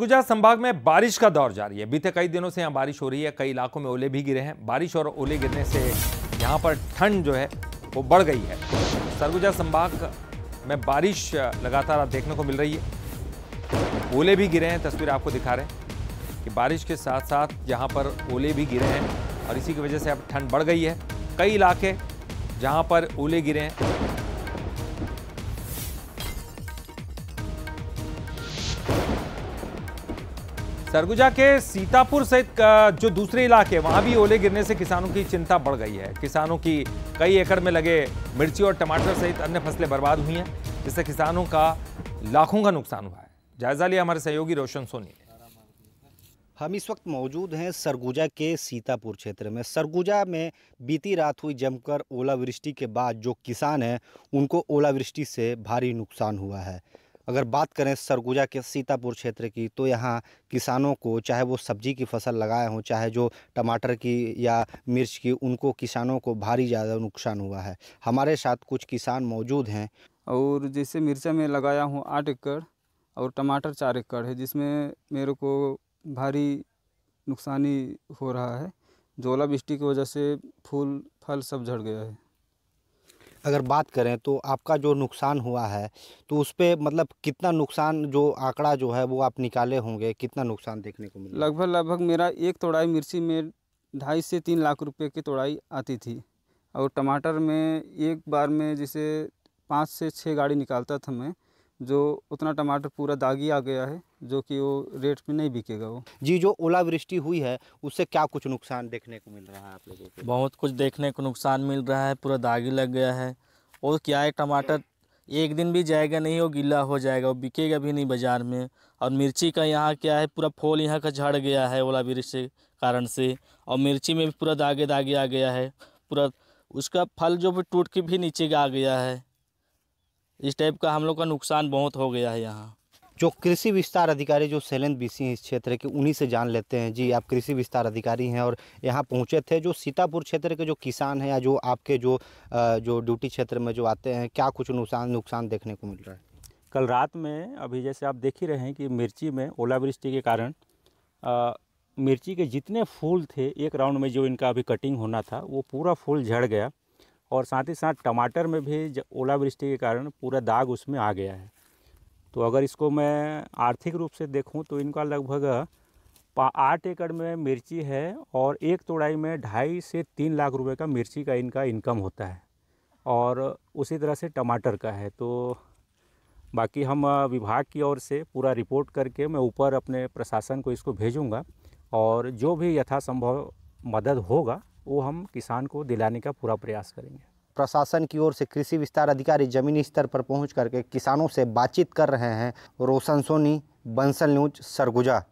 सरगुजा संभाग में बारिश का दौर जारी है बीते कई दिनों से यहाँ बारिश हो रही है कई इलाकों में ओले भी गिरे हैं बारिश और ओले गिरने से यहाँ पर ठंड जो है वो बढ़ गई है सरगुजा संभाग में बारिश लगातार आप देखने को मिल रही है ओले भी गिरे हैं तस्वीर आपको दिखा रहे हैं कि बारिश के साथ साथ यहाँ पर ओले भी गिरे हैं और इसी की वजह से अब ठंड बढ़ गई है कई इलाके जहाँ पर ओले गिरे हैं सरगुजा के सीतापुर सहित जो दूसरे इलाके वहां भी ओले गिरने से किसानों की चिंता बढ़ गई है किसानों की कई एकड़ में लगे मिर्ची और टमाटर सहित अन्य फसलें बर्बाद हुई हैं जिससे किसानों का लाखों का नुकसान हुआ है जायजा लिया हमारे सहयोगी रोशन सोनी ने हम इस वक्त मौजूद हैं सरगुजा के सीतापुर क्षेत्र में सरगुजा में बीती रात हुई जमकर ओलावृष्टि के बाद जो किसान हैं उनको ओलावृष्टि से भारी नुकसान हुआ है अगर बात करें सरगुजा के सीतापुर क्षेत्र की तो यहाँ किसानों को चाहे वो सब्जी की फसल लगाए हों चाहे जो टमाटर की या मिर्च की उनको किसानों को भारी ज़्यादा नुकसान हुआ है हमारे साथ कुछ किसान मौजूद हैं और जैसे मिर्चा में लगाया हूँ आठ एकड़ और टमाटर चार एकड़ है जिसमें मेरे को भारी नुकसानी हो रहा है जोला की वजह से फूल फल सब झड़ गया है अगर बात करें तो आपका जो नुकसान हुआ है तो उस पर मतलब कितना नुकसान जो आंकड़ा जो है वो आप निकाले होंगे कितना नुकसान देखने को मिला लगभग लगभग मेरा एक तोड़ाई मिर्ची में ढाई से तीन लाख रुपए की तोड़ाई आती थी और टमाटर में एक बार में जैसे पाँच से छः गाड़ी निकालता था मैं जो उतना टमाटर पूरा दागी आ गया है जो कि वो रेट में नहीं बिकेगा वो जी जो ओलावृष्टि हुई है उससे क्या कुछ नुकसान देखने को मिल रहा है आप लोगों को बहुत कुछ देखने को नुकसान मिल रहा है पूरा दागी लग गया है और क्या है टमाटर एक दिन भी जाएगा नहीं वो गीला हो जाएगा वो बिकेगा भी नहीं बाज़ार में और मिर्ची का यहाँ क्या है पूरा फूल यहाँ का झड़ गया है ओलावृष्टि के कारण से और मिर्ची में भी पूरा दागे दागे आ गया है पूरा उसका फल जो भी टूट के भी नीचे आ गया है इस टाइप का हम लोग का नुकसान बहुत हो गया है यहाँ जो कृषि विस्तार अधिकारी जो शैलेंद्र बी हैं इस क्षेत्र के उन्हीं से जान लेते हैं जी आप कृषि विस्तार अधिकारी हैं और यहाँ पहुँचे थे जो सीतापुर क्षेत्र के जो किसान हैं या जो आपके जो जो ड्यूटी क्षेत्र में जो आते हैं क्या कुछ नुकसान नुकसान देखने को मिल रहा है कल रात में अभी जैसे आप देख ही रहे हैं कि मिर्ची में ओलावृष्टि के कारण आ, मिर्ची के जितने फूल थे एक राउंड में जो इनका अभी कटिंग होना था वो पूरा फूल झड़ गया और साथ ही साथ टमाटर में भी ओलावृष्टि के कारण पूरा दाग उसमें आ गया है तो अगर इसको मैं आर्थिक रूप से देखूं तो इनका लगभग आठ एकड़ में मिर्ची है और एक तोड़ाई में ढाई से तीन लाख रुपए का मिर्ची का इनका इनकम होता है और उसी तरह से टमाटर का है तो बाकी हम विभाग की ओर से पूरा रिपोर्ट करके मैं ऊपर अपने प्रशासन को इसको भेजूँगा और जो भी यथासंभव मदद होगा वो हम किसान को दिलाने का पूरा प्रयास करेंगे प्रशासन की ओर से कृषि विस्तार अधिकारी जमीनी स्तर पर पहुंच करके किसानों से बातचीत कर रहे हैं रोशन सोनी बंसल न्यूज सरगुजा